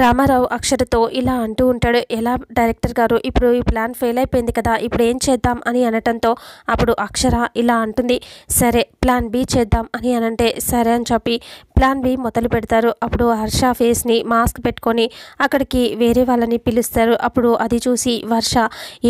రామారావు అక్షరతో ఇలా అంటూ ఉంటాడు ఎలా డైరెక్టర్ గారు ఇప్పుడు ఈ ప్లాన్ ఫెయిల్ అయిపోయింది కదా ఇప్పుడు ఏం చేద్దాం అని అనటంతో అప్పుడు అక్షర ఇలా అంటుంది సరే ప్లాన్ బి చేద్దాం అని అనంటే సరే అని చెప్పి ప్లాన్ బి మొదలు పెడతారు అప్పుడు హర్ష ఫేస్ని మాస్క్ పెట్టుకొని అక్కడికి వేరే వాళ్ళని పిలుస్తారు అప్పుడు అది చూసి వర్ష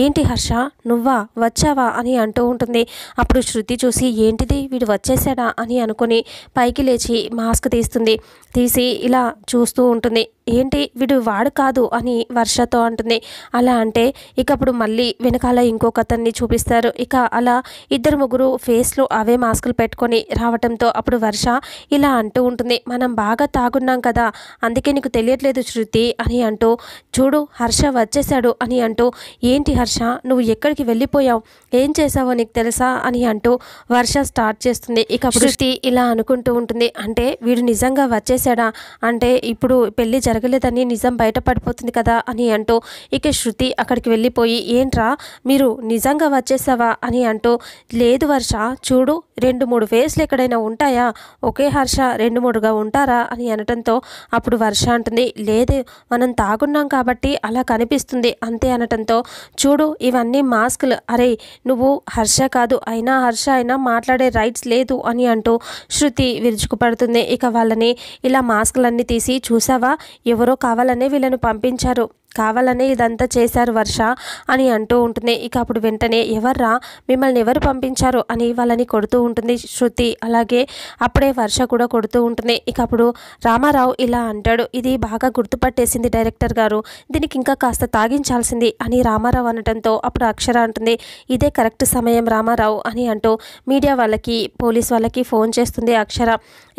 ఏంటి హర్ష నువ్వా వచ్చావా అని అంటూ ఉంటుంది అప్పుడు శృతి చూసి ఏంటిది వీడు వచ్చేసాడా అని అనుకుని పైకి లేచి మాస్క్ తీస్తుంది తీసి ఇలా చూస్తూ ఉంటుంది ఏంటి వీడు వాడు కాదు అని వర్షతో అంటుంది అలా అంటే ఇక అప్పుడు మళ్ళీ వెనకాల ఇంకొక అతన్ని చూపిస్తారు ఇక అలా ఇద్దరు ముగ్గురు ఫేస్లో అవే మాస్కులు పెట్టుకొని రావటంతో అప్పుడు వర్ష ఇలా అంటూ ఉంటుంది మనం బాగా తాగున్నాం కదా అందుకే నీకు తెలియట్లేదు శృతి అని అంటూ చూడు హర్ష వచ్చేశాడు అని అంటూ ఏంటి హర్ష నువ్వు ఎక్కడికి వెళ్ళిపోయావు ఏం చేసావో నీకు తెలుసా అని అంటూ వర్ష స్టార్ట్ చేస్తుంది ఇక శృతి ఇలా అనుకుంటూ ఉంటుంది అంటే వీడు నిజంగా వచ్చేసాడా అంటే ఇప్పుడు పెళ్లి జరగలేదని నిజం బయటపడిపోతుంది కదా అని అంటూ ఇక శృతి అక్కడికి వెళ్ళిపోయి ఏంట్రా మీరు నిజంగా వచ్చేసావా అని అంటూ లేదు వర్ష చూడు రెండు మూడు ఫేస్లు ఎక్కడైనా ఉంటాయా ఒకే హర్ష రెండు మూడుగా ఉంటారా అని అనటంతో అప్పుడు వర్ష అంటుంది లేదు మనం తాగున్నాం కాబట్టి అలా కనిపిస్తుంది అంతే అనటంతో చూడు ఇవన్నీ మాస్కులు అరే నువ్వు హర్ష కాదు అయినా హర్ష అయినా మాట్లాడే రైట్స్ లేదు అని అంటూ శృతి విరుచుకుపడుతుంది ఇక వాళ్ళని ఇలా మాస్కులన్నీ తీసి చూసావా ఎవరో కావాలనే వీళ్ళను పంపించారు కావాలనే ఇదంతా చేశారు వర్ష అని అంటూ ఉంటుంది ఇక అప్పుడు వెంటనే ఎవర్రా మిమ్మల్ని ఎవరు పంపించారు అని వాళ్ళని కొడుతూ ఉంటుంది శృతి అలాగే అప్పుడే వర్ష కూడా కొడుతూ ఉంటుంది ఇక అప్పుడు రామారావు ఇలా అంటాడు ఇది బాగా గుర్తుపట్టేసింది డైరెక్టర్ గారు దీనికి ఇంకా కాస్త తాగించాల్సింది అని రామారావు అనటంతో అప్పుడు అక్షర అంటుంది ఇదే కరెక్ట్ సమయం రామారావు అని అంటూ మీడియా వాళ్ళకి పోలీస్ వాళ్ళకి ఫోన్ చేస్తుంది అక్షర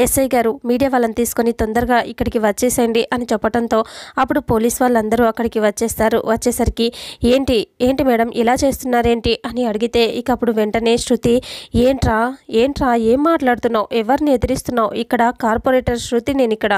ఎస్ఐ గారు మీడియా వాళ్ళని తీసుకొని తొందరగా ఇక్కడికి వచ్చేసేయండి అని చెప్పడంతో అప్పుడు పోలీస్ వాళ్ళందరూ అక్కడ అక్కడికి వచ్చేస్తారు వచ్చేసరికి ఏంటి ఏంటి మేడం ఇలా చేస్తున్నారేంటి అని అడిగితే ఇక అప్పుడు వెంటనే శృతి ఏంట్రా ఏంట్రా ఏం మాట్లాడుతున్నావు ఎవరిని ఎదిరిస్తున్నావు ఇక్కడ కార్పొరేటర్ శృతి నేను ఇక్కడ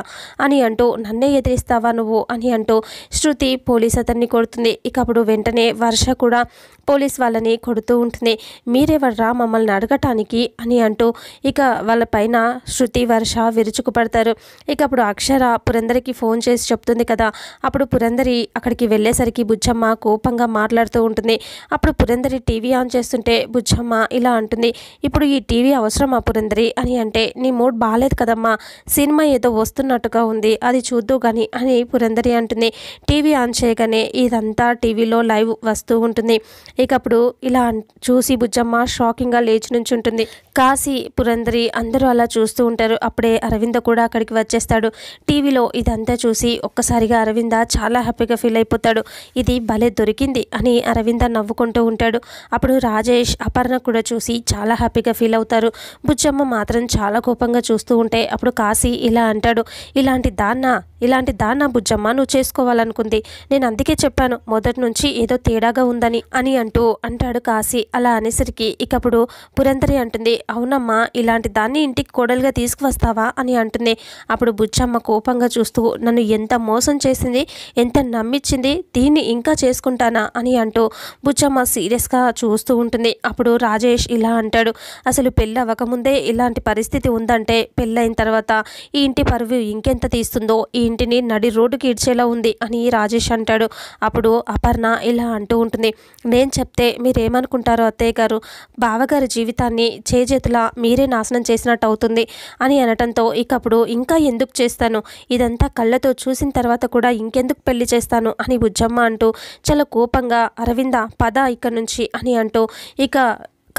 అని అంటూ నన్నే ఎదిరిస్తావా నువ్వు అని అంటూ శృతి పోలీస్ అతన్ని కొడుతుంది ఇక అప్పుడు వెంటనే వర్ష కూడా పోలీస్ వాళ్ళని కొడుతూ ఉంటుంది మీరెవర్రా మమ్మల్ని అడగటానికి అని అంటూ ఇక వాళ్ళ పైన శృతి వర్ష విరుచుకుపడతారు ఇక అప్పుడు అక్షర పురందరికి ఫోన్ చేసి చెప్తుంది కదా అప్పుడు పురందరి అక్కడికి వెళ్ళేసరికి బుజ్జమ్మ కోపంగా మాట్లాడుతూ ఉంటుంది అప్పుడు పురందరి టీవీ ఆన్ చేస్తుంటే బుజ్జమ్మ ఇలా అంటుంది ఇప్పుడు ఈ టీవీ అవసరమా పురందరి అని అంటే నీ మూడ్ బాగాలేదు కదమ్మా సినిమా ఏదో వస్తున్నట్టుగా ఉంది అది చూద్దు కానీ అని పురందరి అంటుంది టీవీ ఆన్ చేయగానే ఇదంతా టీవీలో లైవ్ వస్తూ ఉంటుంది ఇక అప్పుడు ఇలా చూసి బుజ్జమ్మ షాకింగ్గా లేచి నుంచుంటుంది కాశీ పురంధరి అందరూ అలా చూస్తూ ఉంటారు అప్పుడే అరవింద కూడా అక్కడికి వచ్చేస్తాడు టీవీలో ఇదంతా చూసి ఒక్కసారిగా అరవింద చాలా హ్యాపీగా ఫీల్ అయిపోతాడు ఇది భలే దొరికింది అని అరవింద నవ్వుకుంటూ ఉంటాడు అప్పుడు రాజేష్ అపర్ణ కూడా చూసి చాలా హ్యాపీగా ఫీల్ అవుతారు బుజ్జమ్మ మాత్రం చాలా కోపంగా చూస్తూ ఉంటే అప్పుడు కాశీ ఇలా అంటాడు ఇలాంటి దాన్న ఇలాంటి దాన్న బుజ్జమ్మ నువ్వు చేసుకోవాలనుకుంది నేను అందుకే చెప్పాను మొదటి నుంచి ఏదో తేడాగా ఉందని అని అంటూ అంటాడు కాశీ అలా అనేసరికి ఇకప్పుడు పురంధరి అంటుంది అవునమ్మా ఇలాంటి దాన్ని ఇంటికి కోడలుగా తీసుకువస్తావా అని అంటుంది అప్పుడు బుచ్చమ్మ కోపంగా చూస్తూ నన్ను ఎంత మోసం చేసింది ఎంత నమ్మిచ్చింది దీన్ని ఇంకా చేసుకుంటానా అని అంటూ బుచ్చమ్మ సీరియస్గా చూస్తూ ఉంటుంది అప్పుడు రాజేష్ ఇలా అంటాడు అసలు పెళ్ళి అవ్వకముందే ఇలాంటి పరిస్థితి ఉందంటే పెళ్ళైన తర్వాత ఈ ఇంటి పరువు ఇంకెంత తీస్తుందో ఈ ఇంటిని నడి రోడ్డుకి ఇడ్చేలా ఉంది అని రాజేష్ అంటాడు అప్పుడు అపర్ణ ఇలా అంటూ ఉంటుంది నేను చెప్తే మీరేమనుకుంటారో అత్తయ్య గారు బావగారి జీవితాన్ని చేజేతులా మీరే నాశనం చేసినట్టు అవుతుంది అని అనటంతో ఇకప్పుడు ఇంకా ఎందుకు చేస్తాను ఇదంతా కళ్ళతో చూసిన తర్వాత కూడా ఇంకెందుకు పెళ్లి చేస్తాను అని బుజ్జమ్మ అంటూ చాలా కోపంగా అరవింద పద ఇక్కడి నుంచి అని అంటూ ఇక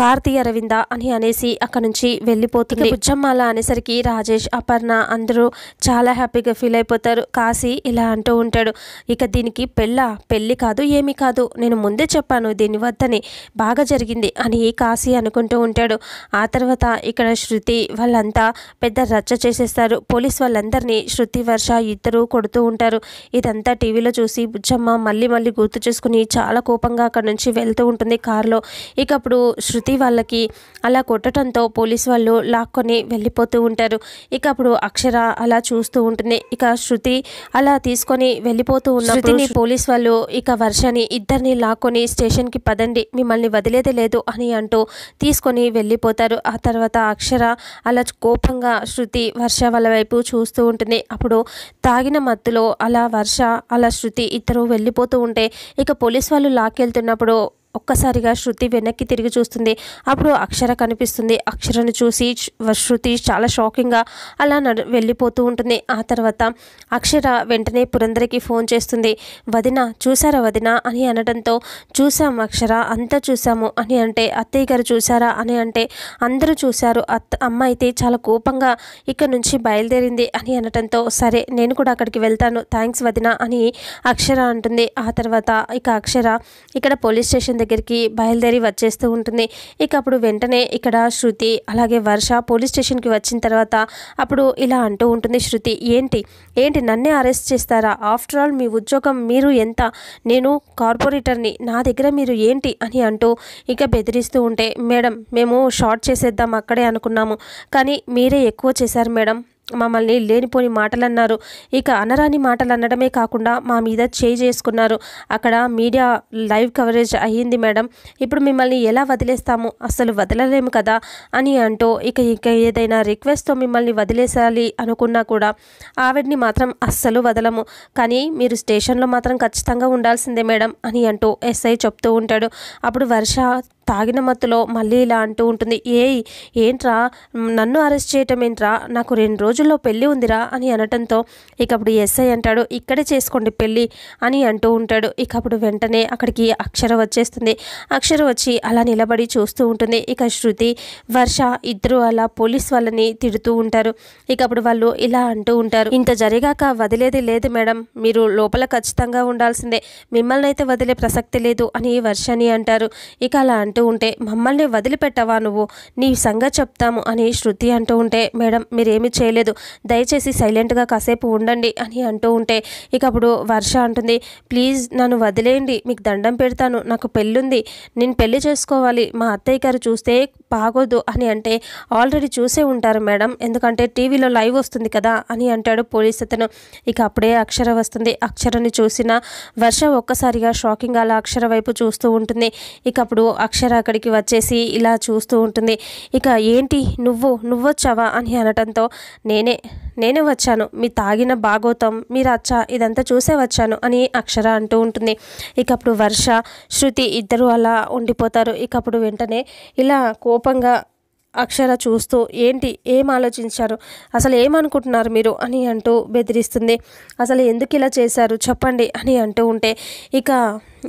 కార్తీ అరవింద అని అనేసి అక్కడ నుంచి వెళ్ళిపోతుంది బుజ్జమ్మాల అనేసరికి రాజేష్ అపర్ణ అందరూ చాలా హ్యాపీగా ఫీల్ అయిపోతారు కాశీ ఇలా అంటూ ఉంటాడు ఇక దీనికి పెళ్ళ పెళ్ళి కాదు ఏమి కాదు నేను ముందే చెప్పాను దీని వద్దని బాగా జరిగింది అని కాశీ అనుకుంటూ ఉంటాడు ఆ తర్వాత ఇక్కడ శృతి వాళ్ళంతా పెద్ద రచ్చ చేసేస్తారు పోలీస్ వాళ్ళందరినీ శృతి వర్ష ఇద్దరు కొడుతూ ఉంటారు ఇదంతా టీవీలో చూసి బుజ్జమ్మ మళ్ళీ మళ్ళీ గుర్తు చేసుకుని చాలా కోపంగా అక్కడ నుంచి వెళ్తూ ఉంటుంది కారులో ఇక అప్పుడు శృతి ప్రతి వాళ్ళకి అలా కొట్టడంతో పోలీస్ వాళ్ళు లాక్కొని వెళ్ళిపోతూ ఉంటారు ఇక అప్పుడు అక్షర అలా చూస్తూ ఉంటుంది ఇక శృతి అలా తీసుకొని వెళ్ళిపోతూ ఉన్న శృతిని పోలీస్ వాళ్ళు ఇక వర్షని ఇద్దరిని లాక్కొని స్టేషన్కి పదండి మిమ్మల్ని వదిలేదే లేదు అని అంటూ తీసుకొని వెళ్ళిపోతారు ఆ తర్వాత అక్షర అలా కోపంగా శృతి వర్ష వాళ్ళ వైపు చూస్తూ ఉంటుంది అప్పుడు తాగిన మత్తులో అలా వర్ష అలా శృతి ఇద్దరు వెళ్ళిపోతూ ఉంటే ఇక పోలీస్ వాళ్ళు లాక్కెళ్తున్నప్పుడు ఒక్కసారిగా శృతి వెనక్కి తిరిగి చూస్తుంది అప్పుడు అక్షర కనిపిస్తుంది అక్షరను చూసి శృతి చాలా షాకింగ్గా అలా నడు వెళ్ళిపోతూ ఉంటుంది ఆ తర్వాత అక్షర వెంటనే పురంధరికి ఫోన్ చేస్తుంది వదిన చూసారా వదిన అని అనడంతో చూసాము అక్షర అంతా చూసాము అని అంటే అత్తయ్య గారు చూసారా అని అంటే అందరూ చూశారు అత్త అమ్మ అయితే చాలా కోపంగా ఇక్కడ నుంచి బయలుదేరింది అని అనడంతో సరే నేను కూడా అక్కడికి వెళ్తాను థ్యాంక్స్ వదిన అని అక్షర అంటుంది ఆ తర్వాత ఇక అక్షర ఇక్కడ పోలీస్ స్టేషన్ దగ్గర దగ్గరికి బయలుదేరి వచ్చేస్తూ ఉంటుంది ఇక అప్పుడు వెంటనే ఇక్కడ శృతి అలాగే వర్ష పోలీస్ స్టేషన్కి వచ్చిన తర్వాత అప్పుడు ఇలా అంటూ ఉంటుంది శృతి ఏంటి ఏంటి నన్నే అరెస్ట్ చేస్తారా ఆఫ్టర్ ఆల్ మీ ఉద్యోగం మీరు ఎంత నేను కార్పొరేటర్ని నా దగ్గర మీరు ఏంటి అని అంటూ ఇక బెదిరిస్తూ ఉంటే మేడం మేము షార్ట్ చేసేద్దాం అక్కడే అనుకున్నాము కానీ మీరే ఎక్కువ చేశారు మేడం మమ్మల్ని లేనిపోని మాటలన్నారు ఇక అనరాని మాటలు అనడమే కాకుండా మా మీద చేయి చేసుకున్నారు అక్కడ మీడియా లైవ్ కవరేజ్ అయ్యింది మేడం ఇప్పుడు మిమ్మల్ని ఎలా వదిలేస్తాము అసలు వదలలేము కదా అని అంటూ ఇక ఇక ఏదైనా రిక్వెస్ట్తో మిమ్మల్ని వదిలేసాలి అనుకున్నా కూడా ఆవిడ్ని మాత్రం అస్సలు వదలము కానీ మీరు స్టేషన్లో మాత్రం ఖచ్చితంగా ఉండాల్సిందే మేడం అని అంటూ ఎస్ఐ చెప్తూ ఉంటాడు అప్పుడు వర్ష తాగిన మత్తులో మళ్ళీ ఇలా అంటూ ఉంటుంది ఏయ్ ఏంట్రా నన్ను అరెస్ట్ చేయటం ఏంట్రా నాకు రెండు రోజుల్లో పెళ్ళి ఉందిరా అని అనటంతో ఇక అప్పుడు ఎస్ఐ అంటాడు ఇక్కడే చేసుకోండి పెళ్ళి అని అంటూ ఉంటాడు ఇక అప్పుడు వెంటనే అక్కడికి అక్షర వచ్చేస్తుంది అక్షర వచ్చి అలా నిలబడి చూస్తూ ఉంటుంది ఇక శృతి వర్ష ఇద్దరు అలా పోలీస్ వాళ్ళని తిడుతూ ఉంటారు ఇక అప్పుడు వాళ్ళు ఇలా అంటూ ఉంటారు ఇంత జరిగాక వదిలేది లేదు మేడం మీరు లోపల ఖచ్చితంగా ఉండాల్సిందే మిమ్మల్ని అయితే వదిలే ప్రసక్తి లేదు అని వర్షని అంటారు ఇక అలా అంటూ అంటూ ఉంటే మమ్మల్ని వదిలిపెట్టవా నువ్వు నీ సంగతి చెప్తాము అని శృతి అంటూ ఉంటే మేడం మీరేమీ చేయలేదు దయచేసి సైలెంట్గా కాసేపు ఉండండి అని అంటూ ఉంటే ఇక అప్పుడు వర్ష అంటుంది ప్లీజ్ నన్ను వదిలేయండి మీకు దండం పెడతాను నాకు పెళ్ళుంది నేను పెళ్లి చేసుకోవాలి మా అత్తయ్య గారు చూస్తే బాగోదు అని అంటే ఆల్రెడీ చూసే ఉంటారు మేడం ఎందుకంటే టీవీలో లైవ్ వస్తుంది కదా అని అంటాడు పోలీస్ అతను ఇక అప్పుడే అక్షర వస్తుంది అక్షరని చూసిన వర్ష ఒక్కసారిగా షాకింగ్ అలా అక్షర వైపు చూస్తూ ఉంటుంది ఇక అప్పుడు అక్షర అక్కడికి వచ్చేసి ఇలా చూస్తూ ఉంటుంది ఇక ఏంటి నువ్వు నువ్వొచ్చావా అని అనటంతో నేనే నేను వచ్చాను మీ తాగిన భాగోతం మీరు అచ్చా ఇదంతా చూసే వచ్చాను అని అక్షర అంటూ ఉంటుంది ఇక అప్పుడు వర్ష శృతి ఇద్దరు అలా ఉండిపోతారు ఇక అప్పుడు వెంటనే ఇలా కోపంగా అక్షర చూస్తూ ఏంటి ఏం ఆలోచించారు అసలు ఏమనుకుంటున్నారు మీరు అని అంటూ బెదిరిస్తుంది అసలు ఎందుకు ఇలా చేశారు చెప్పండి అని అంటూ ఉంటే ఇక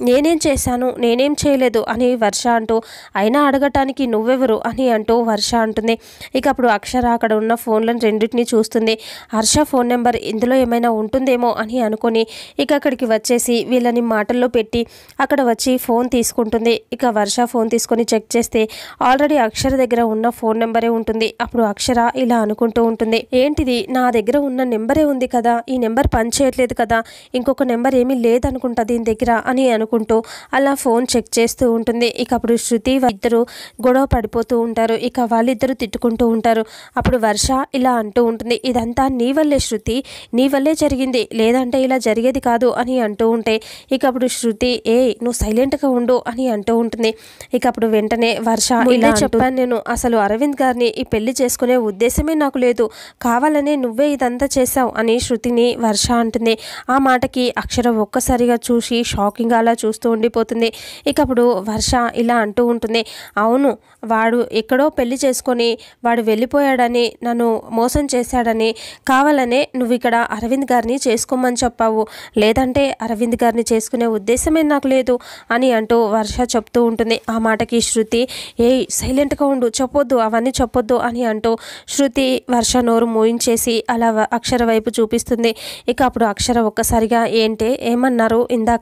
నేనేం చేశాను నేనేం చేయలేదు అని వర్ష అంటూ అయినా అడగటానికి నువ్వెవరు అని అంటూ వర్ష అంటుంది ఇక అప్పుడు అక్షర అక్కడ ఉన్న ఫోన్లను రెండింటిని చూస్తుంది హర్ష ఫోన్ నెంబర్ ఇందులో ఏమైనా ఉంటుందేమో అని అనుకుని ఇక అక్కడికి వచ్చేసి వీళ్ళని మాటల్లో పెట్టి అక్కడ వచ్చి ఫోన్ తీసుకుంటుంది ఇక వర్ష ఫోన్ తీసుకొని చెక్ చేస్తే ఆల్రెడీ అక్షర దగ్గర ఉన్న ఫోన్ నెంబరే ఉంటుంది అప్పుడు అక్షర ఇలా అనుకుంటూ ఉంటుంది ఏంటిది నా దగ్గర ఉన్న నెంబరే ఉంది కదా ఈ నెంబర్ పనిచేయట్లేదు కదా ఇంకొక నెంబర్ ఏమీ లేదనుకుంటా దీని దగ్గర అని అను అనుకుంటూ అలా ఫోన్ చెక్ చేస్తూ ఉంటుంది ఇక అప్పుడు శృతి ఇద్దరు గొడవ పడిపోతూ ఉంటారు ఇక వాళ్ళిద్దరూ తిట్టుకుంటూ ఉంటారు అప్పుడు వర్ష ఇలా అంటూ ఉంటుంది ఇదంతా నీ వల్లే శృతి నీ వల్లే జరిగింది లేదంటే ఇలా జరిగేది కాదు అని అంటూ ఉంటే ఇక అప్పుడు శృతి ఏ నువ్వు సైలెంట్గా ఉండు అని అంటూ ఉంటుంది ఇక అప్పుడు వెంటనే వర్ష ఇలా చెప్పాను నేను అసలు అరవింద్ గారిని ఈ పెళ్లి చేసుకునే ఉద్దేశమే నాకు లేదు కావాలనే నువ్వే ఇదంతా చేశావు అని శృతిని వర్ష అంటుంది ఆ మాటకి అక్షర ఒక్కసారిగా చూసి షాకింగ్ అలా చూస్తూ ఉండిపోతుంది ఇక అప్పుడు వర్ష ఇలా అంటూ ఉంటుంది అవును వాడు ఎక్కడో పెళ్లి చేసుకొని వాడు వెళ్ళిపోయాడని నన్ను మోసం చేశాడని కావాలనే నువ్వు ఇక్కడ అరవింద్ గారిని చేసుకోమని చెప్పావు లేదంటే అరవింద్ గారిని చేసుకునే ఉద్దేశమే నాకు లేదు అని అంటూ వర్ష చెప్తూ ఉంటుంది ఆ మాటకి శృతి ఏ సైలెంట్గా ఉండు చెప్పొద్దు అవన్నీ చెప్పొద్దు అని అంటూ శృతి వర్ష నోరు మూయించేసి అలా అక్షర వైపు చూపిస్తుంది ఇక అప్పుడు అక్షర ఒక్కసారిగా ఏంటే ఏమన్నారు ఇందాక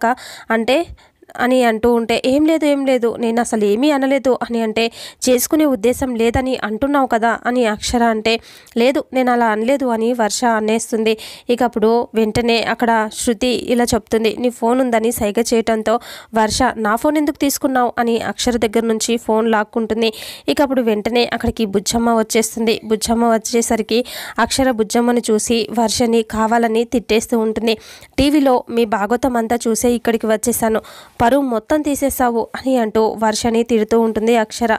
అంటే Oke, అని అంటూ ఉంటే ఏం లేదు ఏం లేదు నేను అసలు ఏమీ అనలేదు అని అంటే చేసుకునే ఉద్దేశం లేదని అంటున్నావు కదా అని అక్షర అంటే లేదు నేను అలా అనలేదు అని వర్ష అనేస్తుంది ఇక అప్పుడు వెంటనే అక్కడ శృతి ఇలా చెప్తుంది నీ ఫోన్ ఉందని సైగ చేయటంతో వర్ష నా ఫోన్ ఎందుకు తీసుకున్నావు అని అక్షర దగ్గర నుంచి ఫోన్ లాక్కుంటుంది ఇక అప్పుడు వెంటనే అక్కడికి బుజ్జమ్మ వచ్చేస్తుంది బుజ్జమ్మ వచ్చేసరికి అక్షర బుజ్జమ్మను చూసి వర్షని కావాలని తిట్టేస్తూ ఉంటుంది టీవీలో మీ భాగోతం అంతా చూసే ఇక్కడికి వచ్చేసాను పరువు మొత్తం తీసేసావు అని అంటూ వర్షని తిడుతూ ఉంటుంది అక్షర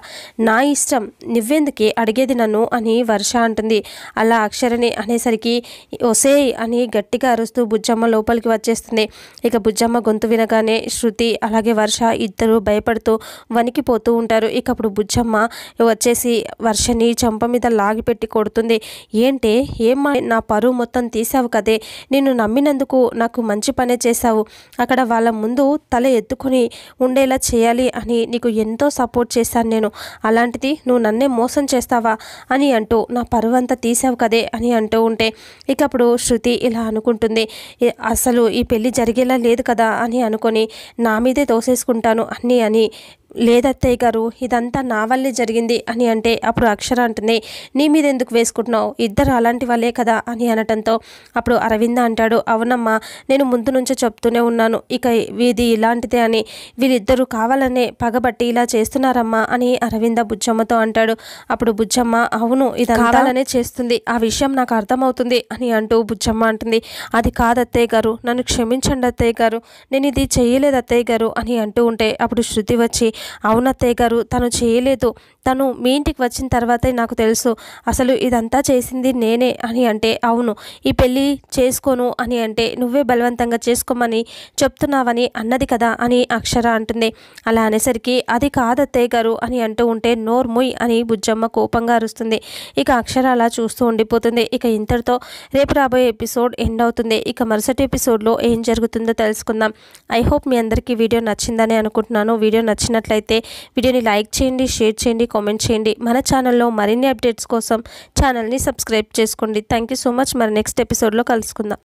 నా ఇష్టం నువ్వెందుకే అడిగేది నన్ను అని వర్ష అంటుంది అలా అక్షరని అనేసరికి ఒసే అని గట్టిగా అరుస్తూ బుజ్జమ్మ లోపలికి వచ్చేస్తుంది ఇక బుజ్జమ్మ గొంతు వినగానే శృతి అలాగే వర్ష ఇద్దరు భయపడుతూ వణికిపోతూ ఉంటారు ఇక అప్పుడు బుజ్జమ్మ వచ్చేసి వర్షని చంప మీద లాగిపెట్టి కొడుతుంది ఏంటే ఏం నా పరువు మొత్తం తీసావు కదే నిన్ను నమ్మినందుకు నాకు మంచి పనే చేశావు అక్కడ వాళ్ళ ముందు తల ఎత్తుకొని ఉండేలా చేయాలి అని నీకు ఎంతో సపోర్ట్ చేశాను నేను అలాంటిది నువ్వు నన్నే మోసం చేస్తావా అని అంటూ నా పరువంతా తీసావు కదే అని అంటూ ఉంటే ఇక అప్పుడు శృతి ఇలా అనుకుంటుంది అసలు ఈ పెళ్ళి జరిగేలా లేదు కదా అని అనుకొని నా మీదే తోసేసుకుంటాను అన్నీ అని లేదత్తయ్య గారు ఇదంతా నా వల్లే జరిగింది అని అంటే అప్పుడు అక్షర అంటుంది నీ మీద ఎందుకు వేసుకుంటున్నావు ఇద్దరు అలాంటి వాళ్ళే కదా అని అనటంతో అప్పుడు అరవింద అంటాడు అవునమ్మా నేను ముందు నుంచే చెప్తూనే ఉన్నాను ఇక వీధి ఇలాంటిదే అని వీళ్ళిద్దరూ కావాలనే పగబట్టి ఇలా చేస్తున్నారమ్మా అని అరవింద బుజ్జమ్మతో అంటాడు అప్పుడు బుజ్జమ్మ అవును ఇది కావాలనే చేస్తుంది ఆ విషయం నాకు అర్థమవుతుంది అని అంటూ బుజ్జమ్మ అంటుంది అది కాదు అత్తయ్య గారు నన్ను క్షమించండి అత్తయ్య గారు నేను ఇది చేయలేదు అత్తయ్య గారు అని అంటూ ఉంటే అప్పుడు శృతి వచ్చి అవునత్తయ్య గారు తను చేయలేదు తను మీ ఇంటికి వచ్చిన తర్వాతే నాకు తెలుసు అసలు ఇదంతా చేసింది నేనే అని అంటే అవును ఈ పెళ్ళి చేసుకోను అని అంటే నువ్వే బలవంతంగా చేసుకోమని చెప్తున్నావని అన్నది కదా అని అక్షర అంటుంది అలా అనేసరికి అది కాదత్తయ్య గారు అని అంటూ ఉంటే నోర్ముయ్ అని బుజ్జమ్మ కోపంగా అరుస్తుంది ఇక అక్షర అలా చూస్తూ ఉండిపోతుంది ఇక ఇంతటితో రేపు రాబోయే ఎపిసోడ్ ఎండ్ అవుతుంది ఇక మరుసటి ఎపిసోడ్లో ఏం జరుగుతుందో తెలుసుకుందాం ఐ హోప్ మీ అందరికీ వీడియో నచ్చిందని అనుకుంటున్నాను వీడియో నచ్చినట్టు నచ్చినట్లయితే వీడియోని లైక్ చేయండి షేర్ చేయండి కామెంట్ చేయండి మన ఛానల్లో మరిన్ని అప్డేట్స్ కోసం ఛానల్ని సబ్స్క్రైబ్ చేసుకోండి థ్యాంక్ సో మచ్ మరి నెక్స్ట్ ఎపిసోడ్లో కలుసుకుందాం